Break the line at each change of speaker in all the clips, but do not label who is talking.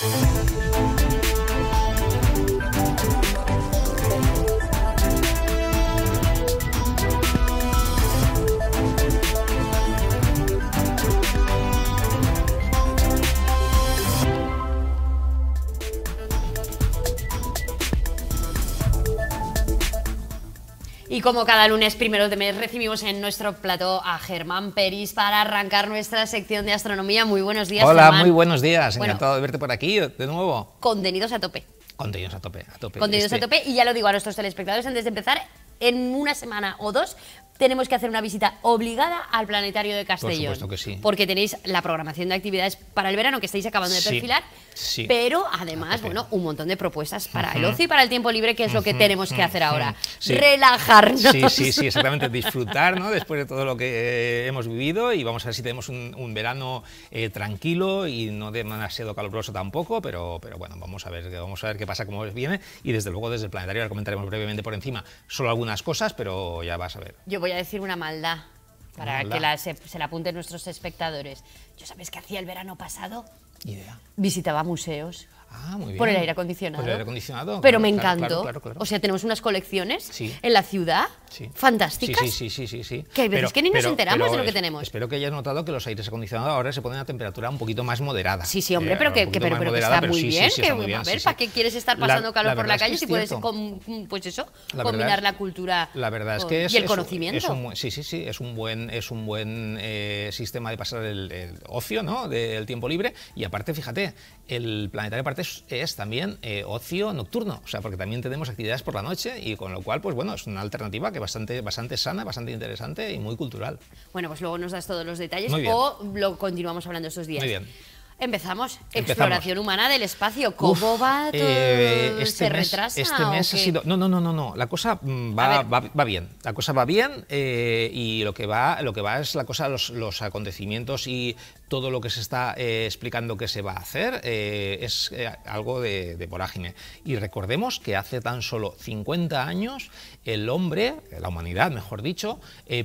Thank you. Y como cada lunes primero de mes recibimos en nuestro plató a Germán Peris para arrancar nuestra sección de astronomía. Muy buenos días. Hola, muy buenos
días. Encantado bueno, de verte por aquí de nuevo.
Contenidos a tope.
Contenidos a tope, a tope. Contenidos a tope
y ya lo digo a nuestros telespectadores antes de empezar, en una semana o dos tenemos que hacer una visita obligada al Planetario de Castellón. sí. Porque tenéis la programación de actividades para el verano que estáis acabando de perfilar, pero además, bueno, un montón de propuestas para el ocio y para el tiempo libre, que es lo que tenemos que hacer ahora. Relajarnos. Sí, sí, sí, exactamente. Disfrutar,
¿no? Después de todo lo que eh, hemos vivido y vamos a ver si tenemos un, verano eh, tranquilo y no demasiado caluroso tampoco, pero, pero bueno, vamos a ver, vamos a ver qué pasa, cómo viene y desde luego desde el Planetario, ahora comentaremos brevemente por encima solo algunas cosas, pero ya vas a ver
voy a decir una maldad
para que
se, la apunten nuestros espectadores. ¿Yo sabes qué hacía el verano pasado? Visitaba museos. Ah, por el aire acondicionado.
Pero me encantó. o sea,
tenemos unas colecciones en la ciudad fantásticas.
Sí, sí, sí, Que hay veces que ni nos enteramos de lo que tenemos. Espero que hayas notado que los aires acondicionados ahora se ponen a temperatura un poquito más moderada. Sí, sí, hombre, eh, pero, que, está muy bien. a ver, ¿para
qué quieres estar pasando calor por la calle si puedes pues eso, combinar la cultura la verdad es que y el conocimiento?
sí, sí, sí, es un buen, es un buen eh, sistema de pasar el, ocio, ¿no? Del tiempo libre. Y aparte, fíjate, el planetario es, también eh, ocio nocturno, o sea, porque también tenemos actividades por la noche y con lo cual, pues bueno, es una alternativa que bastante, bastante sana, bastante interesante y muy cultural.
Bueno, pues luego nos das todos los detalles o lo continuamos hablando estos días. Muy bien. Empezamos. Exploración humana del espacio. ¿Cómo va eh, eh, este Este mes ha sido.
No, no, no, no, no. La cosa mm, va, bien. La cosa va bien eh, y lo que va, lo que va es la cosa, los, acontecimientos y todo lo que se está explicando que se va a hacer es algo de, de, vorágine. Y recordemos que hace tan solo 50 años el hombre, la humanidad mejor dicho,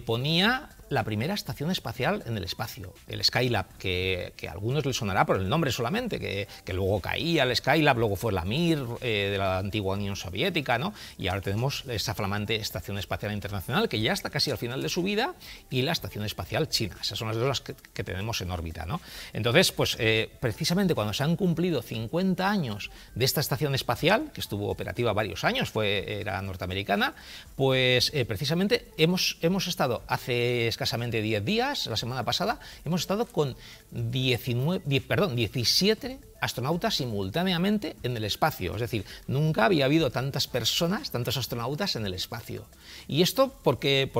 ponía la primera estación espacial en el espacio, el Skylab, que, a algunos les sonará por el nombre solamente, que, luego caía el Skylab, luego fue la Mir eh, de la antigua Unión Soviética, ¿no? y ahora tenemos esa flamante Estación Espacial Internacional, que ya está casi al final de su vida, y la Estación Espacial China. Esas son las dos que, que tenemos en órbita. ¿no? Entonces, pues eh, precisamente cuando se han cumplido 50 años de esta estación espacial, que estuvo operativa varios años, fue, era norteamericana, pues eh, precisamente hemos, hemos estado hace Casamente 10 días, la semana pasada, hemos estado con 19, 17 astronautas simultáneamente en el espacio. Es decir, nunca había habido tantas personas, tantos astronautas en el espacio. ¿Y esto por qué,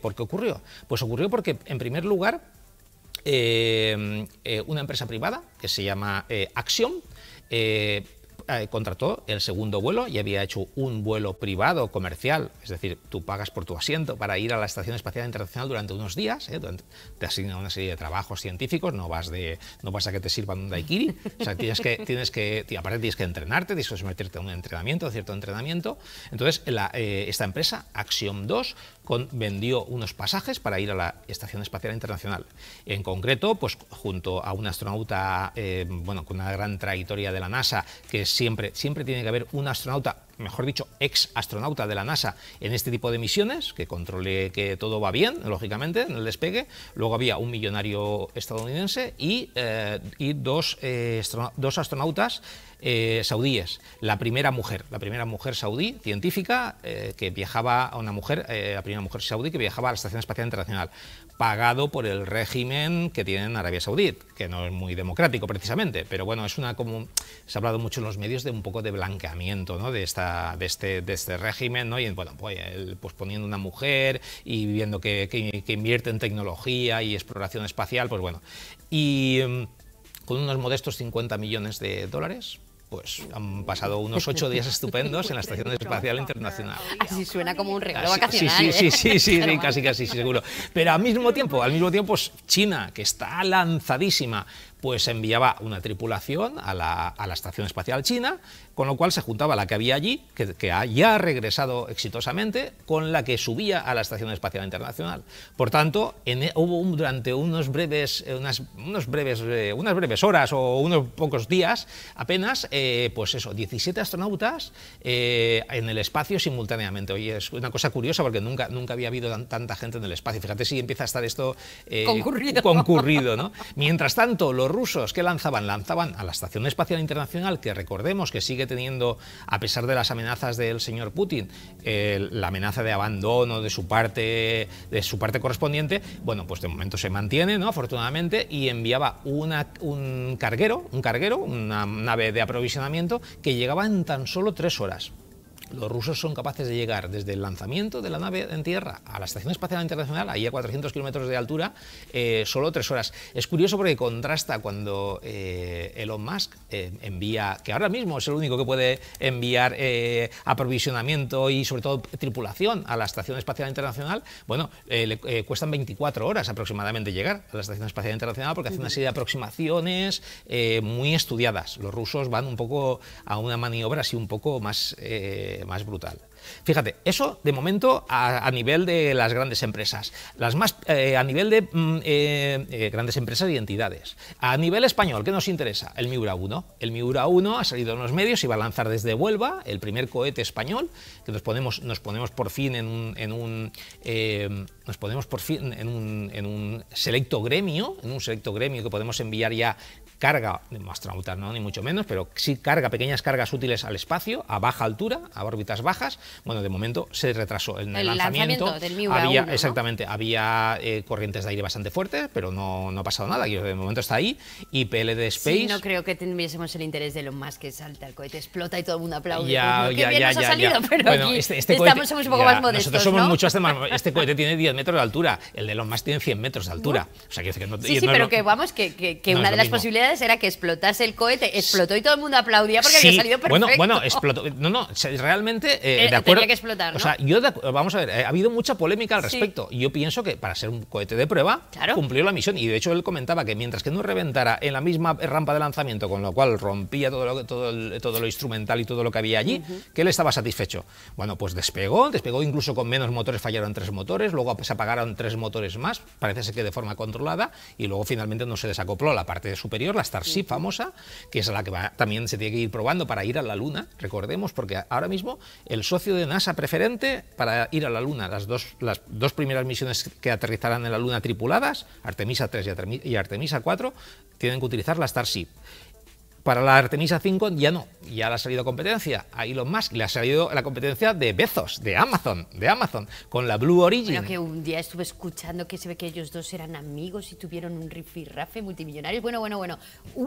por ocurrió? Pues ocurrió porque, en primer lugar, eh, eh, una empresa privada que se llama eh, eh eh, contrató el segundo vuelo y había hecho un vuelo privado comercial, es decir, tú pagas por tu asiento para ir a la Estación Espacial Internacional durante unos días, ¿eh? te asignan una serie de trabajos científicos, no vas, de, no vas a que te sirvan un daikiri, o sea, tienes que, tienes que, aparte tienes que entrenarte, tienes que someterte a un entrenamiento, cierto entrenamiento. Entonces, eh, esta empresa, Axiom 2, vendió unos pasajes para ir a la Estación Espacial Internacional. En concreto, pues junto a un astronauta eh, bueno, con una gran trayectoria de la NASA, que siempre, siempre tiene que haber un astronauta mejor dicho, ex astronauta de la NASA en este tipo de misiones, que controle que todo va bien, lógicamente, en el despegue. Luego había un millonario estadounidense y, eh, dos, eh, dos astronautas eh, saudíes. La primera mujer, la primera mujer saudí científica eh, que viajaba, a una mujer, eh, la primera mujer saudí que viajaba a la Estación Espacial Internacional, pagado por el régimen que tiene en Arabia Saudí, que no es muy democrático precisamente, pero bueno, es una como se ha hablado mucho en los medios de un poco de blanqueamiento de, esta, este, de, este, régimen, ¿no? y bueno, pues, pues poniendo una mujer y viendo que, que invierte en tecnología y exploración espacial, pues bueno. Y mm, con unos modestos 50 millones de dólares, pues han pasado unos ocho días estupendos en la Estación Espacial Internacional.
Así suena como un regalo vacacional. Sí, sí, ¿eh? sí, sí, sí, casi,
casi, seguro. Pero al mismo tiempo, al mismo tiempo, China, que está lanzadísima pues enviaba una tripulación a la, Estación Espacial China, con lo cual se juntaba la que había allí, que, que, ya ha regresado exitosamente, con la que subía a la Estación Espacial Internacional. Por tanto, e, hubo durante unos breves, eh, unas, unos breves, eh, unas breves horas o unos pocos días, apenas, eh, pues eso, 17 astronautas en el espacio simultáneamente. Oye, es una cosa curiosa porque nunca, nunca había habido tanta gente en el espacio. Fíjate si empieza a estar esto concurrido. Mientras tanto, los rusos que lanzaban, lanzaban a la Estación Espacial Internacional, que recordemos que sigue teniendo, a pesar de las amenazas del señor Putin, eh, la amenaza de abandono de su parte, de su parte correspondiente, bueno, pues de momento se mantiene, ¿no? Afortunadamente, y enviaba un carguero, un carguero, una nave de aprovisionamiento que llegaba en tan solo tres horas los rusos son capaces de llegar desde el lanzamiento de la nave en tierra a la Estación Espacial Internacional, ahí a 400 kilómetros de altura, eh, solo tres horas. Es curioso porque contrasta cuando eh, Elon Musk eh, envía, que ahora mismo es el único que puede enviar aprovisionamiento y sobre todo tripulación a la Estación Espacial Internacional, bueno, le cuestan 24 horas aproximadamente llegar a la Estación Espacial Internacional porque hace una serie de aproximaciones muy estudiadas. Los rusos van un poco a una maniobra así un poco más más brutal. Fíjate, eso de momento a, nivel de las grandes empresas, las más eh, a nivel de mm, eh, eh, grandes empresas y entidades. A nivel español, ¿qué nos interesa? El Miura 1. El Miura 1 ha salido en los medios y va a lanzar desde Huelva el primer cohete español que nos ponemos, nos ponemos por fin en un, en un nos ponemos por fin en un, en un selecto gremio, en un selecto gremio que podemos enviar ya carga de astronautas, no, ni mucho menos, pero sí carga pequeñas cargas útiles al espacio a baja altura, a órbitas bajas. Bueno, de momento se retrasó el, el lanzamiento, del había, exactamente, había eh, corrientes de aire bastante fuertes, pero no, no ha pasado nada. De momento está ahí y PLD Space. Sí, no
creo que tuviésemos el interés de lo más que salta el cohete, explota y todo el mundo aplaude. Ya, ya, ha salido, pero aquí este, este estamos, somos un poco más modestos. Nosotros somos mucho
este más. Este cohete tiene 10 metros de altura, el de los más tiene 100 metros de altura. O sea, que no, sí, sí, pero que
vamos, que, una de las posibilidades era que explotase el cohete. Explotó y todo el mundo aplaudía porque había salido perfecto. Bueno, bueno, explotó.
No, no, realmente, eh, eh de acuerdo. Tenía que explotar, O sea, yo, vamos a ver, eh, ha habido mucha polémica al respecto. Yo pienso que para ser un cohete de prueba, cumplió la misión. Y de hecho él comentaba que mientras que no reventara en la misma eh, rampa de lanzamiento, con lo cual rompía todo lo, todo, todo lo instrumental y todo lo que había allí, que él estaba satisfecho. Bueno, pues despegó, despegó incluso con menos motores, fallaron tres motores, luego se apagaron tres motores más, parece ser que de forma controlada, y luego finalmente no se desacopló la parte superior, la Starship famosa, que es la que también se tiene que ir probando para ir a la Luna, recordemos, porque ahora mismo el socio de NASA preferente para ir a la Luna, las dos, las dos primeras misiones que aterrizarán en la Luna tripuladas, Artemisa 3 y Artemisa 4, tienen que utilizar la Starship. Para la Artemisa 5 ya no, ya le ha salido competencia a Elon Musk, le ha salido la competencia de Bezos, de Amazon, de Amazon, con la Blue Origin. Bueno, que un día estuve
escuchando que se ve que ellos dos eran amigos y tuvieron un rifirrafe multimillonario, Bueno, bueno, bueno,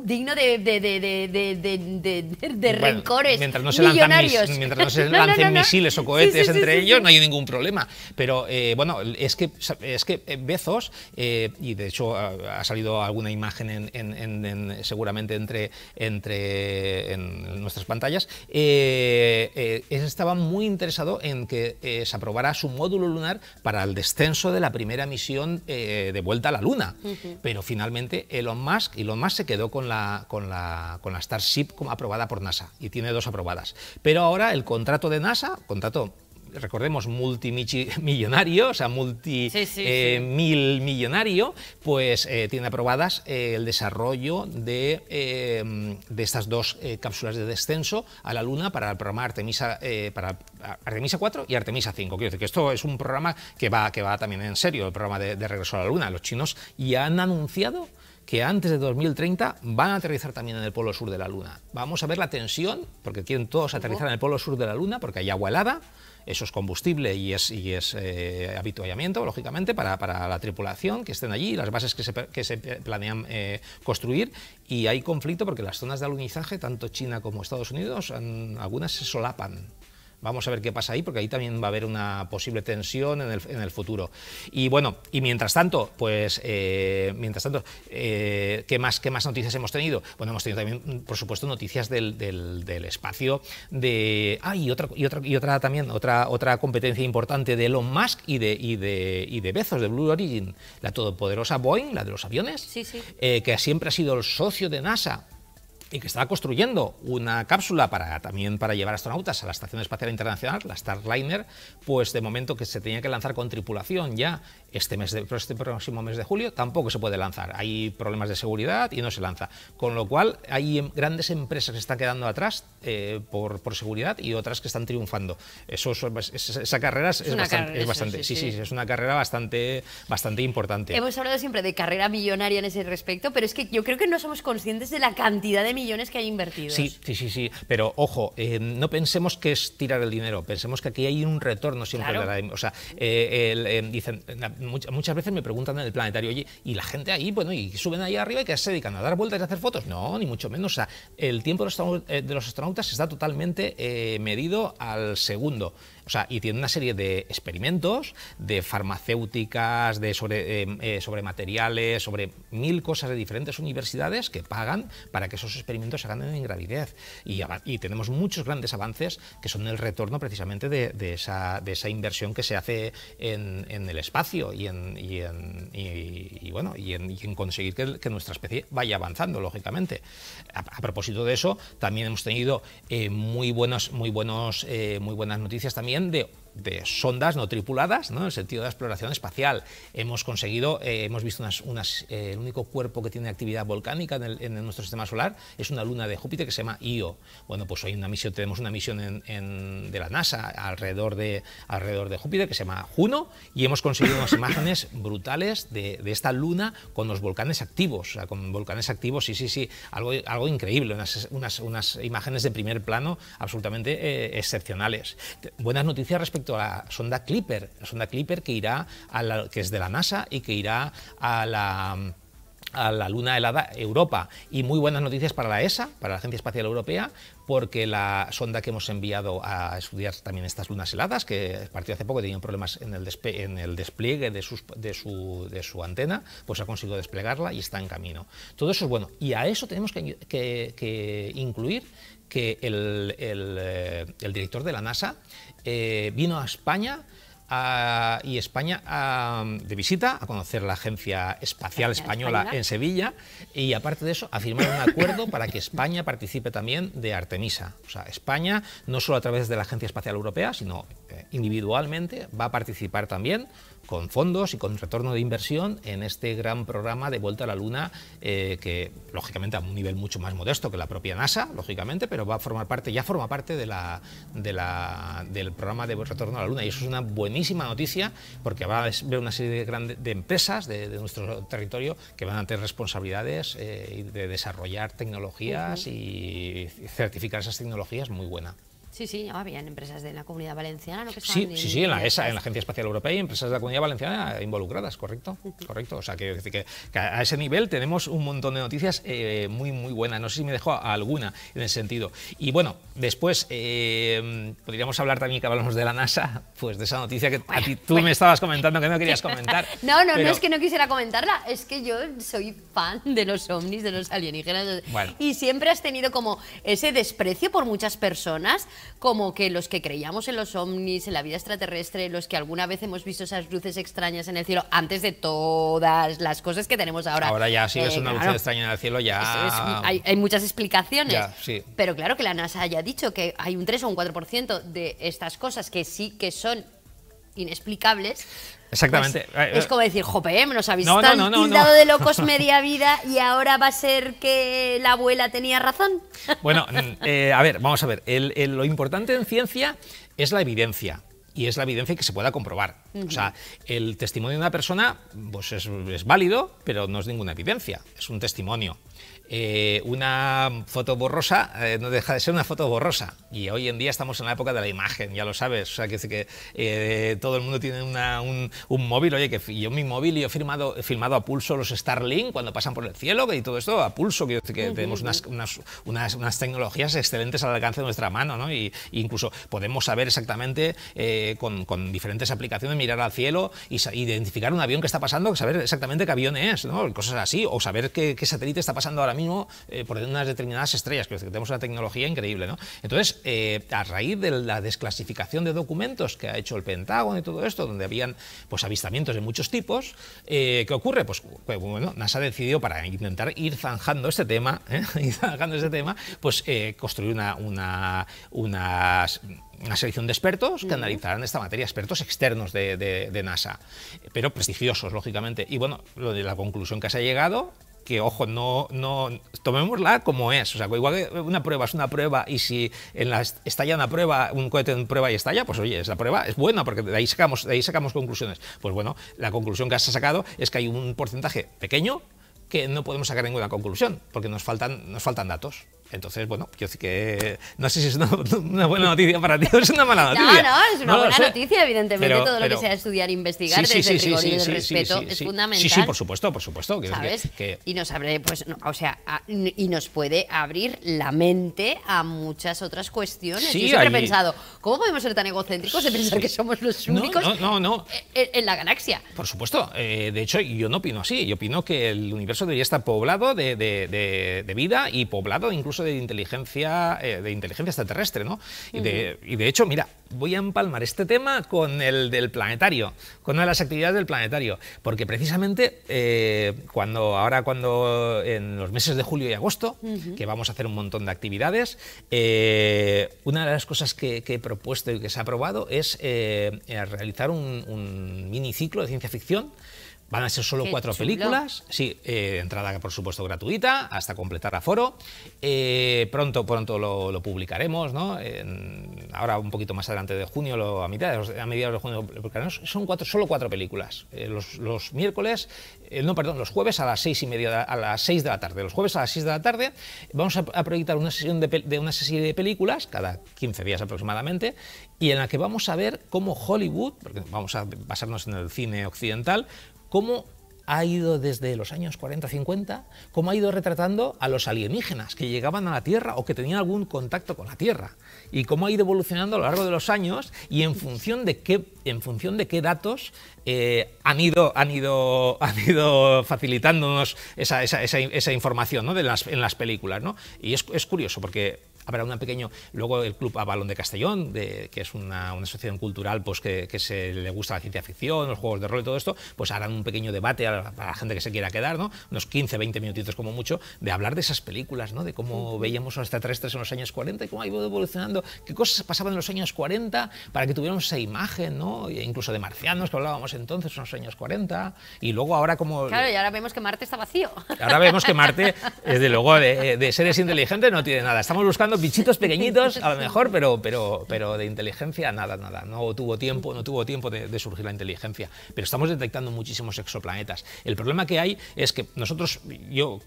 digno de, de, de, de rencores mientras no se mientras no se lancen misiles o cohetes entre ellos, no hay ningún
problema. Pero eh, bueno, es que, es que eh, Bezos, eh, y de hecho ha, salido alguna imagen en, seguramente entre entre en nuestras pantallas, eh, eh, estaba muy interesado en que eh, se aprobara su módulo lunar para el descenso de la primera misión de vuelta a la Luna. Pero finalmente Elon Musk, Elon Musk se quedó con la, con la, con la Starship aprobada por NASA y tiene dos aprobadas. Pero ahora el contrato de NASA, contrato recordemos, multimillonario, o sea, multi eh, mil millonario, pues eh, tiene aprobadas eh, el desarrollo de, eh, de estas dos cápsulas de descenso a la Luna para el programa Artemisa, para Artemisa 4 y Artemisa 5. Quiero decir que esto es un programa que va, que va también en serio, el programa de, de regreso a la Luna. Los chinos ya han anunciado que antes de 2030 van a aterrizar también en el polo sur de la Luna. Vamos a ver la tensión, porque quieren todos aterrizar en el polo sur de la Luna, porque hay agua helada, eso es combustible y es, y es eh, habituallamiento, lógicamente, para, la tripulación, que estén allí, las bases que se, que se planean eh, construir. Y hay conflicto porque las zonas de alunizaje, tanto China como Estados Unidos, algunas se solapan. Vamos a ver qué pasa ahí, porque ahí también va a haber una posible tensión en el, futuro. Y bueno, y mientras tanto, pues, eh, mientras tanto, eh, ¿qué, más, ¿qué más noticias hemos tenido? Bueno, hemos tenido también, mm, por supuesto, noticias del, espacio de... Ah, y otra, y otra, y otra también, otra, otra competencia importante de Elon Musk y de, y de, Bezos, de Blue Origin, la todopoderosa Boeing, la de los aviones, eh, que siempre ha sido el socio de NASA y que estaba construyendo una cápsula para, también para llevar astronautas a la Estación Espacial Internacional, la Starliner, pues de momento que se tenía que lanzar con tripulación ya este, mes de, este próximo mes de julio, tampoco se puede lanzar. Hay problemas de seguridad y no se lanza. Con lo cual hay em, grandes empresas que están quedando atrás eh, por, por, seguridad y otras que están triunfando. Eso, esa carrera es, bastante... sí, sí, es una carrera bastante, bastante importante. Hemos
hablado siempre de carrera millonaria en ese respecto, pero es que yo creo que no somos conscientes de la cantidad de millones millones que hay invertidos. Sí,
sí, sí, sí. Pero ojo, eh, no pensemos que es tirar el dinero, pensemos que aquí hay un retorno siempre. o sea, eh, eh, muchas veces me preguntan en el planetario, oye, y la gente ahí, bueno, y suben ahí arriba y que se dedican a dar vueltas y a hacer fotos. No, ni mucho menos. O sea, el tiempo de los astronautas está totalmente medido al segundo. O sea, y tiene una serie de experimentos, de farmacéuticas, de sobre, em, eh, sobre materiales, sobre mil cosas de diferentes universidades que pagan para que esos experimentos se hagan en gravidez. Y, tenemos muchos grandes avances que son el retorno precisamente de, esa, inversión que se hace en, el espacio y en, bueno, y en, conseguir que, nuestra especie vaya avanzando, lógicamente. A, propósito de eso, también hemos tenido eh, muy, buenos, muy, buenos, eh, muy buenas noticias también ಎಂದೇ de sondas no tripuladas, ¿no? en el sentido de exploración espacial. Hemos conseguido, eh, hemos visto unas, eh, el único cuerpo que tiene actividad volcánica en, nuestro sistema solar es una luna de Júpiter que se llama Io. Bueno, pues hoy una misión, tenemos una misión de la NASA alrededor de, alrededor de Júpiter que se llama Juno y hemos conseguido unas imágenes brutales de, esta luna con los volcanes activos, o sea, con volcanes activos, sí, sí, sí, algo, algo increíble, unas, imágenes de primer plano absolutamente eh, excepcionales. Buenas noticias respecto la sonda Clipper, la sonda Clipper que irá que es de la NASA y que irá a la a la luna helada Europa. Y muy buenas noticias para la ESA, para la Agencia Espacial Europea, porque la sonda que hemos enviado a estudiar también estas lunas heladas, que partió hace poco tenía problemas en el, despliegue de, de, su, antena, pues ha conseguido desplegarla y está en camino. Todo eso es bueno. Y a eso tenemos que, incluir que eh, el, director de la NASA eh, vino a España y España de visita a conocer la Agencia Espacial Española, en Sevilla y aparte de eso a firmar un acuerdo para que España participe también de Artemisa. O sea, España no solo a través de la Agencia Espacial Europea, sino individualmente va a participar también con fondos y con retorno de inversión en este gran programa de vuelta a la Luna, eh, que lógicamente a un nivel mucho más modesto que la propia NASA, lógicamente, pero va a formar parte, ya forma parte de la, del programa de retorno a la Luna. Y eso es una buenísima noticia porque va a ver una serie de, grandes, empresas de, nuestro territorio que van a tener responsabilidades eh, de desarrollar tecnologías y certificar esas tecnologías muy buena.
Sí, sí, había ah, empresas de la Comunidad Valenciana. sí, sí, sí, en
la ESA, en la Agencia Espacial Europea, y empresas de la Comunidad Valenciana involucradas, correcto, correcto. O sea, que, que, que, a ese nivel tenemos un montón de noticias eh, muy, muy buenas. No sé si me dejo alguna en ese sentido. Y bueno, después eh, podríamos hablar también que hablamos de la NASA, pues de esa noticia que a ti, tú me estabas comentando que no querías comentar.
no, no, no es que no quisiera comentarla, es que yo soy fan de los ovnis, de los alienígenas, y siempre has tenido como ese desprecio por muchas personas como que los que creíamos en los ovnis, en la vida extraterrestre, los que alguna vez hemos visto esas luces extrañas en el cielo, antes de todas las cosas que tenemos ahora. Ahora ya, si eh, ves una luz
extraña en el cielo, ya... hay,
muchas explicaciones. Pero claro que la NASA haya dicho que hay un 3 o un 4% de estas cosas que sí que son inexplicables.
Exactamente. es como
decir, jope, eh, me nos ha no, tan no, tildado de locos media vida y ahora va a ser que la abuela tenía razón.
Bueno, mm, eh, a ver, vamos a ver. lo importante en ciencia es la evidencia y es la evidencia que se pueda comprobar. O sea, el testimonio de una persona pues es, válido, pero no es ninguna evidencia, es un testimonio. Eh, una foto borrosa eh, no deja de ser una foto borrosa. Y hoy en día estamos en la época de la imagen, ya lo sabes. O sea, que, que eh, todo el mundo tiene un, móvil. Oye, que yo mi móvil yo he filmado a pulso los Starlink cuando pasan por el cielo y todo esto a pulso. Que, tenemos unas, unas, tecnologías excelentes al alcance de nuestra mano, ¿no? Y, incluso podemos saber exactamente con, con, diferentes aplicaciones, mirar al cielo y identificar un avión que está pasando, saber exactamente qué avión es, ¿no? Cosas así, o saber qué, qué satélite está pasando ahora mismo eh, por unas determinadas estrellas, que tenemos una tecnología increíble. Entonces, eh, a raíz de la desclasificación de documentos que ha hecho el Pentágono y todo esto, donde habían pues, avistamientos de muchos tipos, eh, ¿qué ocurre? Pues bueno, NASA decidió para intentar ir zanjando este tema, este tema, pues construir una, una, una selección de expertos que analizarán esta materia, expertos externos de, NASA, pero prestigiosos, lógicamente. Y bueno, lo de la conclusión que se ha llegado que, ojo, no, no, tomémosla como es. O sea, igual que una prueba es una prueba y si en la estalla una prueba, un cohete en prueba y estalla, pues oye, la prueba es buena porque de ahí sacamos, ahí sacamos conclusiones. Pues bueno, la conclusión que has sacado es que hay un porcentaje pequeño que no podemos sacar ninguna conclusión porque nos faltan, nos faltan datos. Entonces, bueno, yo sí que no sé si es una, buena noticia para ti o es una mala noticia. No, no, es una buena noticia, evidentemente, todo lo que sea
estudiar, e investigar desde el rigor y el respeto es fundamental. Sí, sí, por
supuesto, por supuesto. ¿Sabes?
Y nos abre, pues, o sea, y nos puede abrir la mente a muchas otras cuestiones. yo siempre he pensado, ¿cómo podemos ser tan egocéntricos de pensar que somos los únicos e, e, en, la galaxia?
Por supuesto, eh, de hecho, yo no opino así, yo opino que el universo debería estar poblado de, de vida y poblado incluso de inteligencia, eh, de inteligencia extraterrestre, Y de, hecho, mira, voy a empalmar este tema con el del planetario, con una de las actividades del planetario, porque precisamente eh, cuando ahora cuando en los meses de julio y agosto, que vamos a hacer un montón de actividades, eh, una de las cosas que, he propuesto y que se ha aprobado es realizar un, un miniciclo de ciencia ficción Van a ser solo cuatro películas, sí, eh, entrada por supuesto gratuita, hasta completar aforo. foro... Eh, pronto, pronto lo, publicaremos, ¿no? ahora un poquito más adelante de junio, a, mitad, a mediados de junio lo publicaremos. Son cuatro, solo cuatro películas. Eh, los, miércoles, no, perdón, los jueves a las seis y media, a las seis de la tarde. Los jueves a las seis de la tarde vamos a, proyectar una sesión de, una serie de películas, cada 15 días aproximadamente, y en la que vamos a ver cómo Hollywood, porque vamos a basarnos en el cine occidental, cómo ha ido desde los años 40-50, cómo ha ido retratando a los alienígenas que llegaban a la Tierra o que tenían algún contacto con la Tierra, y cómo ha ido evolucionando a lo largo de los años y en función de qué, en función de qué datos eh, han, ido, han, ido, ido facilitándonos esa, información en las películas. Y es curioso porque habrá un pequeño, luego el Club Avalón de Castellón, que es una, una, asociación cultural pues, que, se le gusta la ciencia ficción, los juegos de rol y todo esto, pues harán un pequeño debate para la, gente que se quiera quedar, ¿no? unos 15, 20 minutitos como mucho, de hablar de esas películas, ¿no? de cómo veíamos hasta los extraterrestres en los años 40 y cómo ha ido evolucionando, qué cosas pasaban en los años 40 para que tuviéramos esa imagen, ¿no? E incluso de marcianos que hablábamos entonces, en los años 40, y luego ahora como... Claro,
y ahora vemos que Marte está vacío. Ahora vemos que Marte, desde luego,
de seres inteligentes no tiene nada. Estamos buscando bichitos pequeñitos, a lo mejor, pero, pero, pero de inteligencia nada, nada. No tuvo tiempo, no tuvo tiempo de, de surgir la inteligencia. Pero estamos detectando muchísimos exoplanetas. El problema que hay es que nosotros, yo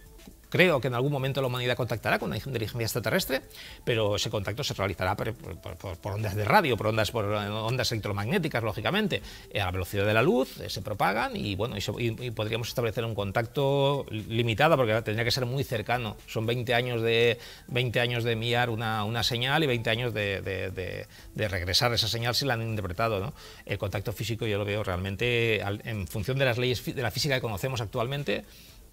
Creo que en algún momento la humanidad contactará con una inteligencia extraterrestre, pero ese contacto se realizará por, ondas de radio, por ondas, por eh, ondas electromagnéticas, lógicamente, eh, a la velocidad de la luz, eh, se propagan y bueno, podríamos establecer un contacto limitado porque tendría que ser muy cercano. Son 20 años de 20 años de enviar una, una señal y 20 años de, de, de, regresar esa señal si la han interpretado. ¿no? El contacto físico yo lo veo realmente en función de las leyes de la física que conocemos actualmente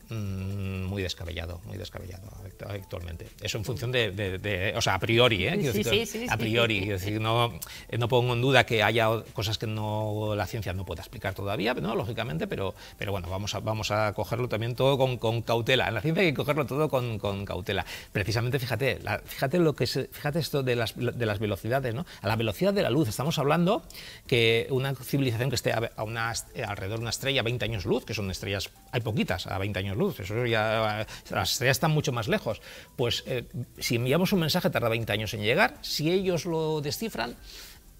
Mm, muy descabellado, muy descabellado actualmente. Eso en función de, o sea, a priori, ¿eh? Sí, sí, sí, a priori, es decir, no, no pongo en duda que haya cosas que no la ciencia no pueda explicar todavía, ¿no? lógicamente, pero, pero bueno, vamos a, vamos a cogerlo también todo con, cautela. En la ciencia hay que cogerlo todo con, cautela. Precisamente, fíjate, fíjate lo que fíjate esto de las, de las velocidades, ¿no? A la velocidad de la luz, estamos hablando que una civilización que esté a una, alrededor de una estrella a 20 años luz, que son estrellas, hay poquitas a 20 años luz, eso ya, eh, las estrellas están mucho más lejos. Pues eh, si enviamos un mensaje tarda 20 años en llegar, si ellos lo descifran,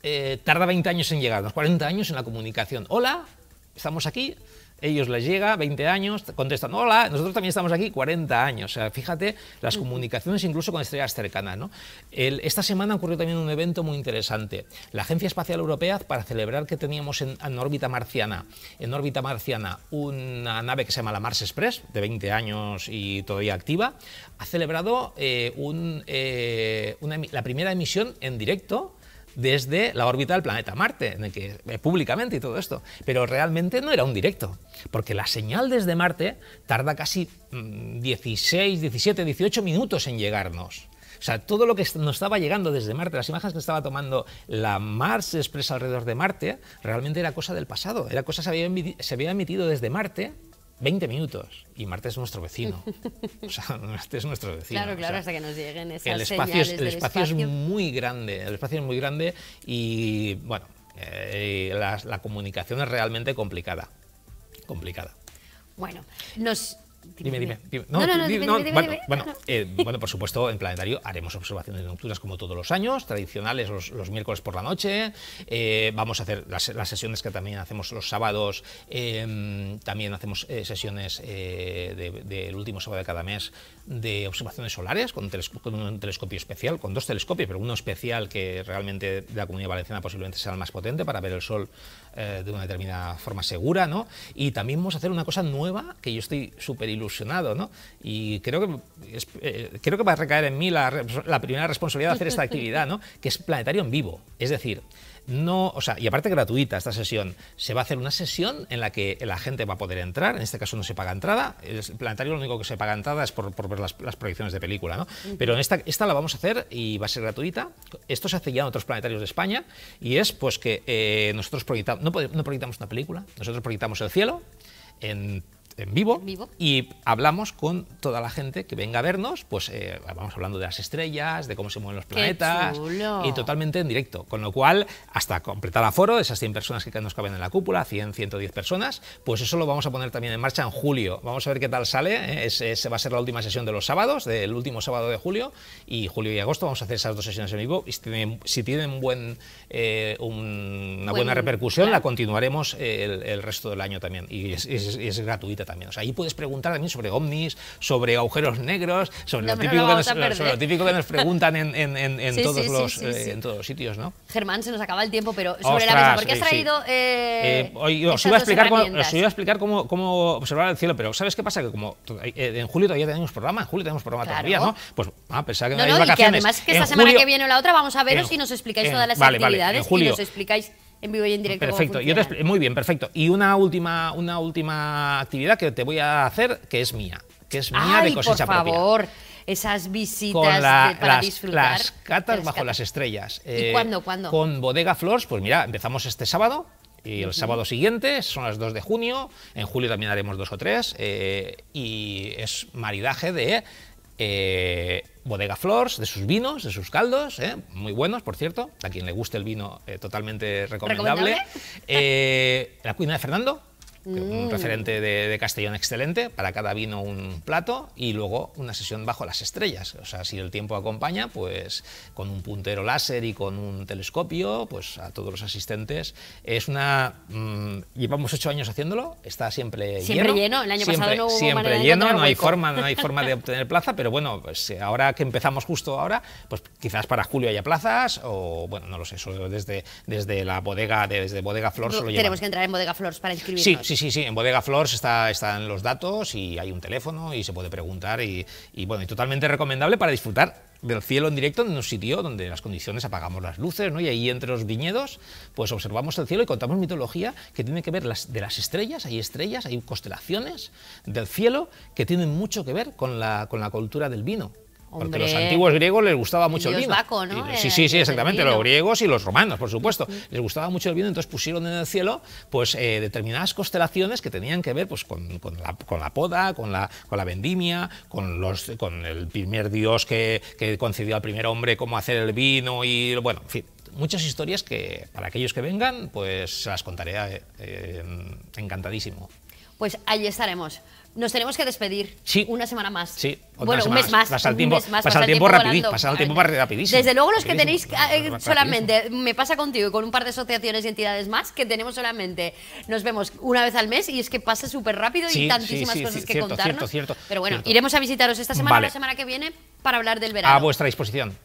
eh, tarda 20 años en llegar, unos 40 años en la comunicación. Hola, estamos aquí, ellos les llega, 20 años, contestan, hola, nosotros también estamos aquí, 40 años. fíjate las comunicaciones incluso con estrellas cercanas. esta semana ocurrió también un evento muy interesante. La Agencia Espacial Europea, para celebrar que teníamos en, órbita marciana, en órbita marciana, una nave que se llama la Mars Express, de 20 años y todavía activa, ha celebrado eh, eh, la primera emisión en directo desde la órbita del planeta Marte, en el que, eh, públicamente y todo esto. Pero realmente no era un directo, porque la señal desde Marte tarda casi 16, 17, 18 minutos en llegarnos. O sea, todo lo que nos estaba llegando desde Marte, las imágenes que estaba tomando la Mars Express alrededor de Marte, realmente era cosa del pasado. Era cosa que se había emitido desde Marte 20 minutos y Marte es nuestro vecino. O sea, Marte es nuestro vecino. Claro, claro,
hasta que nos lleguen esas el espacio señales es, El del espacio, espacio, es
muy grande, el espacio es muy grande y, bueno, eh, la, la comunicación es realmente complicada. Complicada.
Bueno, nos, Dime, dime. No,
bueno, por supuesto, en Planetario haremos observaciones nocturnas como todos los años, tradicionales los, miércoles por la noche. Eh, vamos a hacer las, sesiones que también hacemos los sábados. Em, también hacemos eh, sesiones eh, del último sábado de cada mes de observaciones solares con un, con un, telescopio especial, con dos telescopios, pero uno especial que realmente de la comunidad valenciana posiblemente sea el más potente para ver el sol eh, de una determinada forma segura, ¿no? Y también vamos a hacer una cosa nueva que yo estoy súper ilusionado, ¿no? Y creo que, eh, creo que va a recaer en mí la, la primera responsabilidad de hacer esta actividad, ¿no? Que es planetario en vivo. Es decir, no, o sea, y aparte gratuita esta sesión. Se va a hacer una sesión en la que la gente va a poder entrar. En este caso no se paga entrada. El planetario lo único que se paga entrada es por, ver las, proyecciones de película, ¿no? Pero en esta, esta la vamos a hacer y va a ser gratuita. Esto se hace ya en otros planetarios de España y es pues que eh, nosotros proyectamos, no, no proyectamos una película, nosotros proyectamos el cielo en en vivo, y hablamos con toda la gente que venga a vernos, pues eh, vamos hablando de las estrellas, de cómo se mueven los planetas y totalmente en directo, con lo cual hasta completar aforo, esas 100 personas que nos caben en la cúpula, 100, 110 personas, pues eso lo vamos a poner también en marcha en julio. Vamos a ver qué tal sale, ¿eh? esa va a ser la última sesión de los sábados, del último sábado de julio y julio y agosto vamos a hacer esas dos sesiones en vivo y si tienen, eh, una buena repercusión la continuaremos el, resto del año también y es gratuita también. O sea, ahí puedes preguntar también sobre ovnis, sobre agujeros negros, sobre, lo, típico que nos, preguntan en, en, en, en eh, todos los, en todos sitios, ¿no?
Germán, se nos acaba el tiempo, pero sobre la mesa, ¿por qué has traído eh,
hoy, eh, os, iba a explicar cómo, a explicar cómo, cómo, observar el cielo, pero ¿sabes qué pasa? Que como eh, en julio todavía tenemos programa, en julio tenemos programa todavía, ¿no? Pues a ah, pensar que no, no, no y además que esta semana que
viene o la otra vamos a veros y nos explicáis todas las actividades y nos explicáis en vivo y en directo. Perfecto,
muy bien, perfecto. Y una última, una última actividad que te voy a hacer, que es mía, que es mía de cosecha por favor. Esas visitas para disfrutar. Las catas bajo las estrellas. ¿Y eh, cuándo, Con Bodega Flores, pues mira, empezamos este sábado, y el sábado siguiente son las 2 de junio, en julio también haremos dos o tres, eh, y es maridaje de eh, bodega Flores, de sus vinos, de sus caldos, eh, muy buenos, por cierto, a quien le guste el vino, eh, totalmente recomendable. ¿Recomendable? la cuina de Fernando,
un mm. referente
de, Castellón excelente, para cada vino un plato y luego una sesión bajo las estrellas. O sea, si el tiempo acompaña, pues con un puntero láser y con un telescopio, pues a todos los asistentes. Es una... Mm, llevamos ocho años haciéndolo, está siempre, siempre lleno. el año pasado no hubo Siempre lleno, no hay, forma, no hay forma de obtener plaza, pero bueno, pues eh, ahora que empezamos justo ahora, pues quizás para julio haya plazas o, bueno, no lo sé, solo desde, desde la bodega, desde Bodega Flor. Tenemos que
entrar en Bodega Flor para inscribirnos.
Sí, sí, sí, en Bodega Flores está, están los datos y hay un teléfono y se puede preguntar y, bueno, totalmente recomendable para disfrutar del cielo en directo en un sitio donde las condiciones apagamos las luces, ¿no? Y ahí entre los viñedos, pues observamos el cielo y contamos mitología que tiene que ver de las estrellas, hay estrellas, hay constelaciones del cielo que tienen mucho que ver con la, con la cultura del vino. Porque los antiguos griegos les gustaba mucho el vino. sí, sí, sí, exactamente. Los griegos y los romanos, por supuesto. Les gustaba mucho el vino, entonces pusieron en el cielo pues eh, determinadas constelaciones que tenían que ver pues, con, la, poda, con la, con la vendimia, con, los, con el primer dios que, concedió al primer hombre cómo hacer el vino y, bueno, en fin, muchas historias que para aquellos que vengan, pues se las contaré eh, encantadísimo
pues allí estaremos. Nos tenemos que despedir. Sí. Una semana más.
Sí. Bueno, un mes más. Pasar tiempo, más, tiempo, rapidísimo. Desde luego los que tenéis ah, eh, solamente,
me pasa contigo y con un par de asociaciones y entidades más, que tenemos solamente, nos vemos una vez al mes y es que pasa súper rápido y tantísimas cosas que Cierto,
cierto, Pero bueno, iremos
a visitaros esta semana o la semana que viene para hablar del verano. A
vuestra disposición.